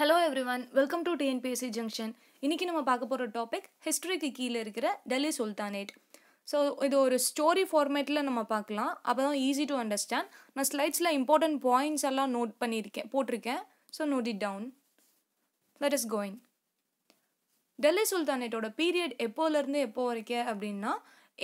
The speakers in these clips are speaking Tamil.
Hello everyone welcome to TNPSC junction இன்றைக்கி நம்ம பார்க்க போகிற டாபிக் ஹிஸ்ட்ரிக்கு கீழே இருக்கிற டெல்லி சுல்தானேட் ஸோ இது ஒரு ஸ்டோரி ஃபார்மேட்டில் நம்ம பார்க்கலாம் அப்போ தான் ஈஸி டு அண்டர்ஸ்டாண்ட் நான் ஸ்லைட்ஸில் இம்பார்ட்டண்ட் பாயிண்ட்ஸ் எல்லாம் நோட் பண்ணியிருக்கேன் போட்டிருக்கேன் so note it down let is going Delhi சுல்தானேட்டோட பீரியட் எப்போலேருந்து எப்போ வரைக்கும் அப்படின்னா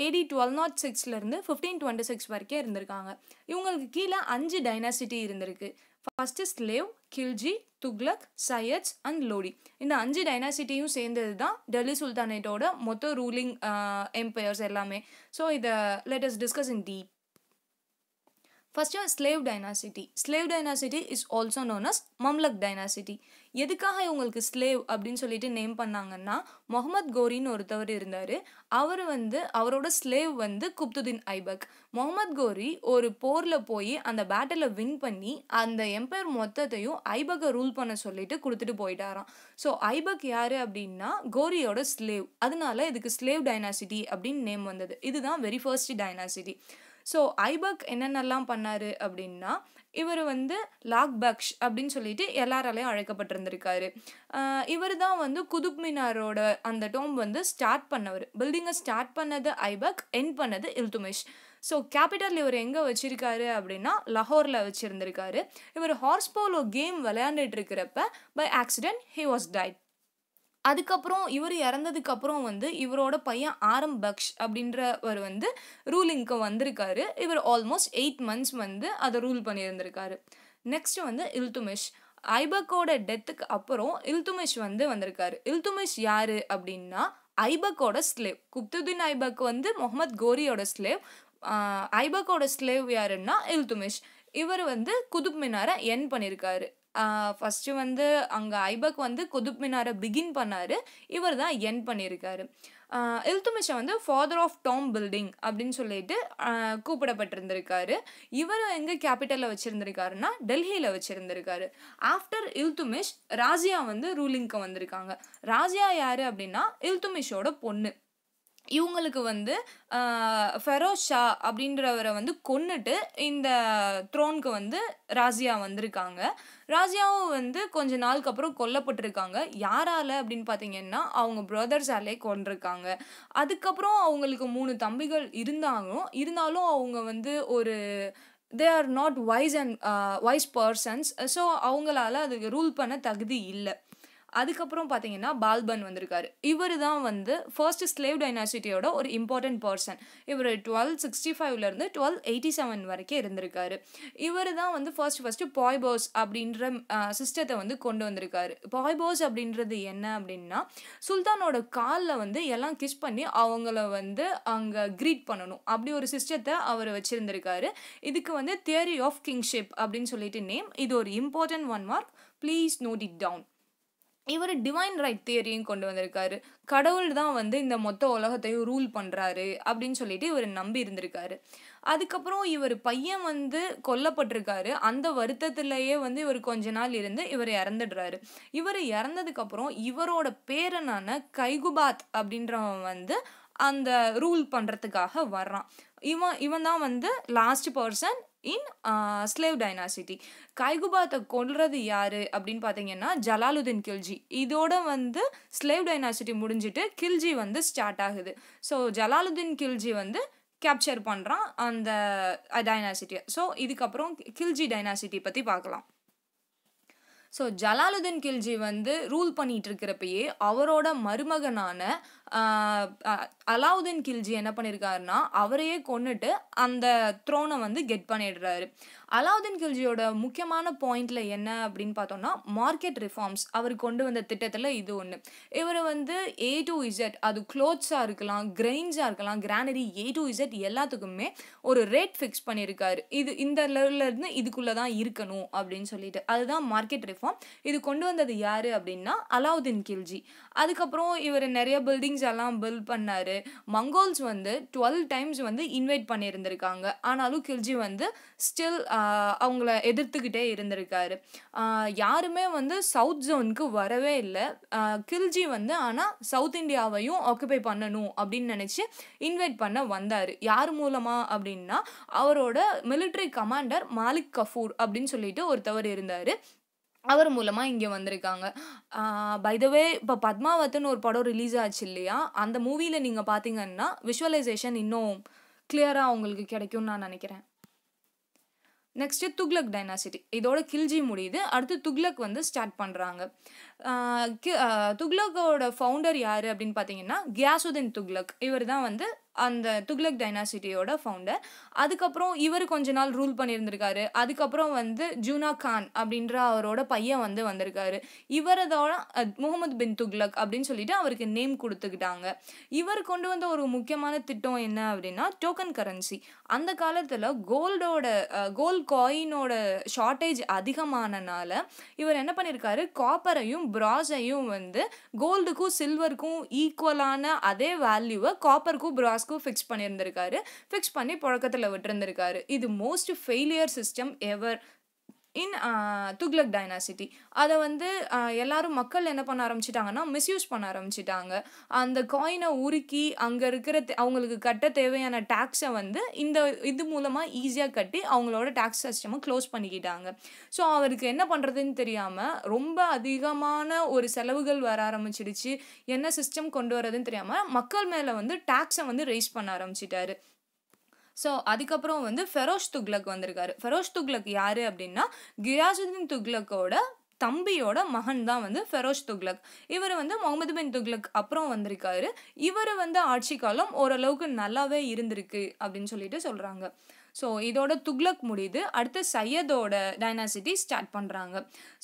ஏடி டுவெல் நாட் சிக்ஸ்லேருந்து ஃபிஃப்டீன் டுவெண்ட்டி சிக்ஸ் வரைக்கும் இருந்திருக்காங்க இவங்களுக்கு கீழே அஞ்சு டைனாசிட்டி இருந்திருக்கு first slave Khilji Tughlaq Sayyids and Lodi இந்த அஞ்சு டைனாசிட்டியும் சேர்ந்தது தான் டெல்லி சுல்தானேட்டோட மொத்த ரூலிங் எம்பையர்ஸ் uh, எல்லாமே ஸோ இதை let's discuss in deep first slave dynasty slave dynasty is also known as Mamluk dynasty எதுக்காக இவங்களுக்கு ஸ்லேவ் அப்படின்னு சொல்லிட்டு நேம் பண்ணாங்கன்னா முகமது கோரின்னு ஒருத்தவர் இருந்தார் அவர் வந்து அவரோட ஸ்லேவ் வந்து குப்துதீன் ஐபக் முகமது கோரி ஒரு போரில் போய் அந்த பேட்டில் வின் பண்ணி அந்த எம்பையர் மொத்தத்தையும் ஐபக்கை ரூல் பண்ண சொல்லிட்டு கொடுத்துட்டு போயிட்டாராம் ஸோ ஐபக் யார் அப்படின்னா கோரியோட ஸ்லேவ் அதனால இதுக்கு ஸ்லேவ் டைனாசிட்டி அப்படின்னு நேம் வந்தது இதுதான் very first dynasty so Aibak என்னென்னலாம் பண்ணார் அப்படின்னா இவர் வந்து லாக் பக்ஷ் அப்படின்னு சொல்லிட்டு எல்லாராலையும் அழைக்கப்பட்டிருந்திருக்காரு இவர் தான் வந்து குதுப் மினாரோட அந்த டோம் வந்து ஸ்டார்ட் பண்ணவர் பில்டிங்கை ஸ்டார்ட் பண்ணது ஐபக் என் பண்ணது இல்துமிஷ் ஸோ கேபிட்டல் இவர் எங்கே வச்சுருக்காரு அப்படின்னா லஹோரில் வச்சுருந்துருக்காரு இவர் ஹார்ஸ் போலோ கேம் விளையாண்டுட்டு இருக்கிறப்ப by accident he was died அதுக்கப்புறம் இவர் இறந்ததுக்கப்புறம் வந்து இவரோட பையன் ஆரம் பக்ஷ் அப்படின்றவர் வந்து ரூலிங்க்கு வந்திருக்காரு இவர் ஆல்மோஸ்ட் எயிட் மந்த்ஸ் வந்து அதை ரூல் பண்ணியிருந்திருக்காரு நெக்ஸ்ட் வந்து இல்துமிஷ் ஐபக்கோட டெத்துக்கு அப்புறம் இல்துமிஷ் வந்து வந்திருக்காரு இல்துமிஷ் யாரு அப்படின்னா ஐபக்கோட ஸ்லேவ் குப்துதீன் ஐபக் வந்து முகமது கோரியோட ஸ்லேவ் ஐபக்கோட ஸ்லேவ் யாருன்னா இல்துமிஷ் இவர் வந்து குதுப் மினாரை என் பண்ணியிருக்காரு ஃபஸ்ட்டு வந்து அங்கே ஐபக் வந்து குதுப் மினாரை பிகின் பண்ணார் இவர் தான் என் பண்ணியிருக்காரு இல்துமிஷை வந்து ஃபாதர் ஆஃப் டாம் பில்டிங் அப்படின்னு சொல்லிட்டு கூப்பிடப்பட்டிருந்திருக்காரு இவர் எங்கே கேபிட்டலில் வச்சுருந்துருக்காருன்னா டெல்லியில் வச்சுருந்துருக்காரு ஆஃப்டர் இல்துமிஷ் ராஜியா வந்து ரூலிங்க்கு வந்திருக்காங்க ராஜியா யார் அப்படின்னா இல்துமிஷோட பொண்ணு இவங்களுக்கு வந்து ஃபெரோஸ் ஷா அப்படின்றவரை வந்து கொண்டுட்டு இந்த த்ரோனுக்கு வந்து ராசியா வந்திருக்காங்க ராஜியாவும் வந்து கொஞ்ச நாளுக்கு அப்புறம் கொல்லப்பட்டிருக்காங்க யாரால அப்படின்னு பார்த்தீங்கன்னா அவங்க பிரதர்ஸாலே கொண்டிருக்காங்க அதுக்கப்புறம் அவங்களுக்கு மூணு தம்பிகள் இருந்தாலும் இருந்தாலும் அவங்க வந்து ஒரு they are not wise and wise persons so அவங்களால அதுக்கு ரூல் பண்ண தகுதி இல்லை அதுக்கப்புறம் பார்த்தீங்கன்னா பால்பன் வந்திருக்காரு இவர் தான் வந்து ஃபர்ஸ்ட் ஸ்லேவ் டைனாசிட்டியோட ஒரு இம்பார்ட்டன்ட் பர்சன் இவர் டுவெல் சிக்ஸ்டி ஃபைவ்லேருந்து டுவெல் எயிட்டி செவன் வரைக்கும் இருந்திருக்காரு இவர் தான் வந்து ஃபர்ஸ்ட் ஃபர்ஸ்ட் பாய்போஸ் அப்படின்ற சிஸ்டத்தை வந்து கொண்டு வந்திருக்காரு பாய்போஸ் அப்படின்றது என்ன அப்படின்னா சுல்தானோட காலில் வந்து எல்லாம் கிஸ் பண்ணி அவங்கள வந்து அங்கே க்ரீட் பண்ணணும் அப்படி ஒரு சிஸ்டத்தை அவர் வச்சுருந்திருக்காரு இதுக்கு வந்து தியரி ஆஃப் கிங்ஷிப் அப்படின்னு சொல்லிட்டு நேம் இது ஒரு important one mark please note it down இவர் டிவைன் ரைட் தியரியும் கொண்டு வந்திருக்காரு கடவுள் தான் வந்து இந்த மொத்த உலகத்தையும் ரூல் பண்ணுறாரு அப்படின்னு சொல்லிட்டு இவர் நம்பி இருந்திருக்காரு அதுக்கப்புறம் இவர் பையன் வந்து கொல்லப்பட்டிருக்காரு அந்த வருத்தத்திலேயே வந்து இவர் கொஞ்ச நாள் இருந்து இவர் இறந்துடுறாரு இவர் இறந்ததுக்கப்புறம் இவரோட பேரனான கைகுபாத் அப்படின்றவன் வந்து அந்த ரூல் பண்ணுறதுக்காக வர்றான் இவன் இவன் தான் வந்து last person in slave dynasty கைகுபாத்தை கொள்வது யார் அப்படின்னு பார்த்தீங்கன்னா ஜலாலுதீன் கில்ஜி இதோட வந்து ஸ்லேவ் டைனாசிட்டி முடிஞ்சிட்டு கில்ஜி வந்து ஸ்டார்ட் ஆகுது ஸோ ஜலாலுதீன் கில்ஜி வந்து கேப்சர் பண்ணுறான் அந்த டைனாசிட்டியை ஸோ இதுக்கப்புறம் கில்ஜி டைனாசிட்டி பற்றி பார்க்கலாம் ஸோ ஜலாலுதீன் கில்ஜி வந்து ரூல் பண்ணிட்டு இருக்கிறப்பயே அவரோட மருமகனான அலாவுதீன் கில்ஜி என்ன பண்ணியிருக்காருன்னா அவரையே கொண்டுட்டு அந்த த்ரோனை வந்து கெட் பண்ணிடுறாரு அலாவுதீன் கில்ஜியோட முக்கியமான பாயிண்ட்ல என்ன அப்படின்னு பார்த்தோம்னா மார்க்கெட் ரிஃபார்ம்ஸ் அவர் கொண்டு வந்த திட்டத்தில் இது ஒன்று இவர் வந்து ஏ டு இசட் அது க்ளோத்ஸாக இருக்கலாம் கிரெயின்ஸாக இருக்கலாம் கிரானரி ஏ டு இசட் எல்லாத்துக்குமே ஒரு ரேட் ஃபிக்ஸ் பண்ணியிருக்காரு இது இந்த லெவலிருந்து இதுக்குள்ளே தான் இருக்கணும் அப்படின்னு சொல்லிட்டு அதுதான் மார்க்கெட் ரிஃபார்ம் இது கொண்டு வந்தது யார் அப்படின்னா அலாவுதீன் கில்ஜி அதுக்கப்புறம் இவர் நிறைய பில்டிங்ஸ் எல்லாம் பில்ட் பண்ணார் மங்கோல்ஸ் வந்து டுவெல் டைம்ஸ் வந்து இன்வைட் பண்ணியிருந்திருக்காங்க ஆனாலும் கில்ஜி வந்து ஸ்டில் அவங்கள எதிர்த்துக்கிட்டே இருந்திருக்காரு யாருமே வந்து சவுத் ஜோனுக்கு வரவே இல்லை கில்ஜி வந்து ஆனால் சவுத் இந்தியாவையும் ஆக்குபை பண்ணணும் அப்படின்னு நினச்சி இன்வைட் பண்ண வந்தார் யார் மூலமாக அப்படின்னா அவரோட மிலிட்ரி கமாண்டர் மாலிக் கஃபூர் அப்படின்னு சொல்லிட்டு ஒருத்தவர் இருந்தார் அவர் மூலமாக இங்கே வந்திருக்காங்க பைதவே இப்போ பத்மாவத்துன்னு ஒரு படம் ரிலீஸ் ஆச்சு இல்லையா அந்த மூவியில் நீங்கள் பார்த்தீங்கன்னா விஷுவலைசேஷன் இன்னும் கிளியராக அவங்களுக்கு கிடைக்கும்னு நான் நினைக்கிறேன் நெக்ஸ்ட்டு துக்லக் டைனாசிட்டி இதோட கில்ஜி முடியுது அடுத்து துக்லக் வந்து ஸ்டார்ட் பண்ணுறாங்க துக்லக்கோட ஃபவுண்டர் யார் அப்படின்னு பார்த்தீங்கன்னா கியாசுதீன் துக்லக் இவர் தான் வந்து அந்த துக்லக் டைனாசிட்டியோட ஃபவுண்டர் அதுக்கப்புறம் இவர் கொஞ்ச நாள் ரூல் பண்ணியிருந்திருக்காரு அதுக்கப்புறம் வந்து ஜூனா கான் அப்படின்ற அவரோட பையன் வந்து வந்திருக்காரு இவரதோட முகமது பின் துக்லக் அப்படின்னு சொல்லிட்டு அவருக்கு நேம் கொடுத்துக்கிட்டாங்க இவர் கொண்டு வந்த ஒரு முக்கியமான திட்டம் என்ன அப்படின்னா டோக்கன் கரன்சி அந்த காலத்தில் கோல்டோட கோல்ட் காயினோட ஷார்ட்டேஜ் அதிகமானனால இவர் என்ன பண்ணியிருக்காரு காப்பரையும் பிராஸையும் வந்து கோல்டுக்கும் சில்வருக்கும் ஈக்குவலான அதே வேல்யூவை காப்பருக்கும் பிராஸ் டாஸ்க்கும் ஃபிக்ஸ் பண்ணியிருந்திருக்காரு ஃபிக்ஸ் பண்ணி புழக்கத்தில் விட்டுருந்துருக்காரு இது most failure system ever in Tughlaq dynasty அதை வந்து uh, எல்லாரும் மக்கள் என்ன பண்ண ஆரம்பிச்சிட்டாங்கன்னா மிஸ்யூஸ் பண்ண ஆரம்பிச்சிட்டாங்க அந்த காயினை உருக்கி அங்கே இருக்கிற அவங்களுக்கு கட்ட தேவையான டேக்ஸை வந்து இந்த இது மூலமாக ஈஸியாக கட்டி அவங்களோட டேக்ஸ் சிஸ்டமை க்ளோஸ் பண்ணிக்கிட்டாங்க ஸோ அவருக்கு என்ன பண்ணுறதுன்னு தெரியாமல் ரொம்ப அதிகமான ஒரு செலவுகள் வர ஆரம்பிச்சிடுச்சு என்ன சிஸ்டம் கொண்டு வரதுன்னு தெரியாமல் மக்கள் மேலே வந்து டேக்ஸை வந்து ரேஸ் பண்ண ஆரம்பிச்சிட்டாரு ஸோ அதுக்கப்புறம் வந்து ஃபெரோஷ் துக்லக் வந்திருக்காரு ஃபெரோஷ் துக்லக் யார் அப்படின்னா கிராஜுதீன் துக்லக்கோட தம்பியோட மகன் தான் வந்து ஃபெரோஷ் துக்லக் இவர் வந்து முகமது பின் துக்லக் அப்புறம் வந்திருக்காரு இவர் வந்து ஆட்சி காலம் ஓரளவுக்கு நல்லாவே இருந்திருக்கு அப்படின்னு சொல்லிட்டு சொல்கிறாங்க ஸோ இதோட துக்லக் முடியுது அடுத்து சையதோட டைனாசிட்டி ஸ்டார்ட் பண்ணுறாங்க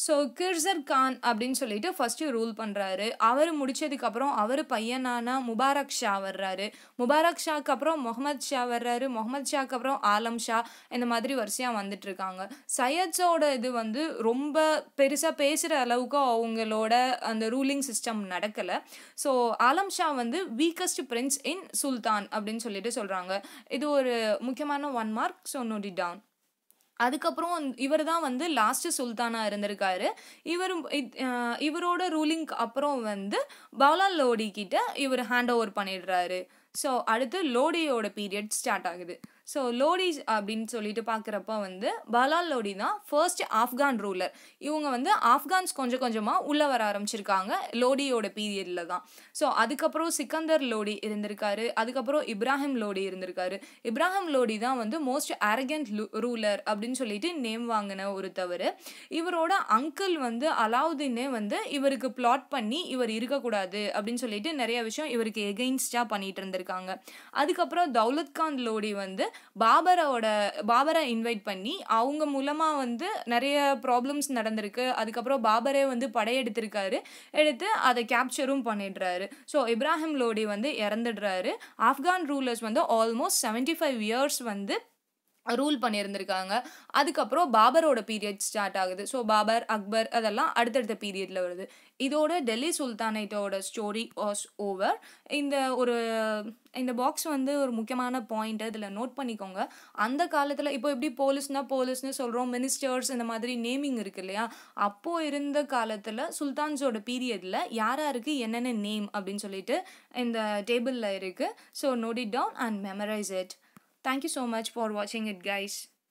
ஸோ கிர்சர் கான் அப்படின்னு சொல்லிட்டு ஃபஸ்ட்டு ரூல் பண்ணுறாரு அவர் முடித்ததுக்கப்புறம் அவர் பையனான முபாரக் ஷா வர்றாரு முபாரக் ஷாக்கு அப்புறம் முகமது ஷா வர்றாரு முகமது ஷாக்கு அப்புறம் ஆலம் ஷா இந்த மாதிரி வரிசையாக வந்துட்டுருக்காங்க சையத்ஸோட இது வந்து ரொம்ப பெருசாக பேசுகிற அளவுக்கு அவங்களோட அந்த ரூலிங் சிஸ்டம் நடக்கலை ஸோ ஆலம் ஷா வந்து வீக்கஸ்ட் பிரின்ஸ் இன் சுல்தான் அப்படின்னு சொல்லிட்டு சொல்கிறாங்க இது ஒரு முக்கியமான one mark so note it down அதுக்கப்புறம் இவர் தான் வந்து லாஸ்ட்டு சுல்தானாக இருந்திருக்காரு இவரும் இவரோட ரூலிங்க்கு அப்புறம் வந்து பவலால் லோடி கிட்ட இவர் ஹேண்ட் ஓவர் பண்ணிடுறாரு ஸோ அடுத்து லோடியோட பீரியட் ஸ்டார்ட் ஆகுது ஸோ லோடி அப்படின்னு சொல்லிட்டு பார்க்குறப்ப வந்து பலால் லோடி தான் ஃபர்ஸ்ட் ஆப்கான் ரூலர் இவங்க வந்து ஆப்கான்ஸ் கொஞ்சம் கொஞ்சமாக உள்ளே வர ஆரம்பிச்சிருக்காங்க லோடியோட பீரியடில் தான் ஸோ அதுக்கப்புறம் சிக்கந்தர் லோடி இருந்திருக்காரு அதுக்கப்புறம் இப்ராஹிம் லோடி இருந்திருக்காரு இப்ராஹிம் லோடி தான் வந்து மோஸ்ட் அரகண்ட் ரூலர் அப்படின்னு சொல்லிட்டு நேம் வாங்கின ஒரு தவறு இவரோட அங்கிள் வந்து அலாவுதீனே வந்து இவருக்கு பிளாட் பண்ணி இவர் இருக்கக்கூடாது அப்படின்னு சொல்லிட்டு நிறைய விஷயம் இவருக்கு எகெயின்ஸ்டாக பண்ணிட்டு இருந்திருக்காங்க அதுக்கப்புறம் தௌலத் கான் லோடி வந்து பாபரோட பாபரை இன்வைட் பண்ணி அவங்க மூலமாக வந்து நிறைய ப்ராப்ளம்ஸ் நடந்திருக்கு அதுக்கப்புறம் பாபரே வந்து படையெடுத்திருக்காரு எடுத்து அதை கேப்சரும் பண்ணிடுறாரு ஸோ இப்ராஹிம் லோடி வந்து இறந்துடுறாரு ஆப்கான் ரூலர்ஸ் வந்து ஆல்மோஸ்ட் செவன்டி ஃபைவ் இயர்ஸ் வந்து ரூல் பண்ணியிருந்திருக்காங்க அதுக்கப்புறம் பாபரோட பீரியட் ஸ்டார்ட் ஆகுது ஸோ பாபர் அக்பர் அதெல்லாம் அடுத்தடுத்த பீரியடில் வருது இதோட டெல்லி சுல்தானேட்டோட ஸ்டோரி வாஸ் ஓவர் இந்த ஒரு இந்த பாக்ஸ் வந்து ஒரு முக்கியமான பாயிண்ட் இதில் நோட் பண்ணிக்கோங்க அந்த காலத்தில் இப்போ எப்படி போலீஸ்னால் போலீஸ்னு சொல்கிறோம் மினிஸ்டர்ஸ் இந்த மாதிரி நேமிங் இருக்குது இல்லையா அப்போது இருந்த காலத்தில் சுல்தான்ஸோட பீரியடில் யார் யாருக்கு என்னென்ன நேம் அப்படின்னு சொல்லிட்டு இந்த டேபிளில் இருக்குது so note it down and memorise it Thank you so much for watching it guys.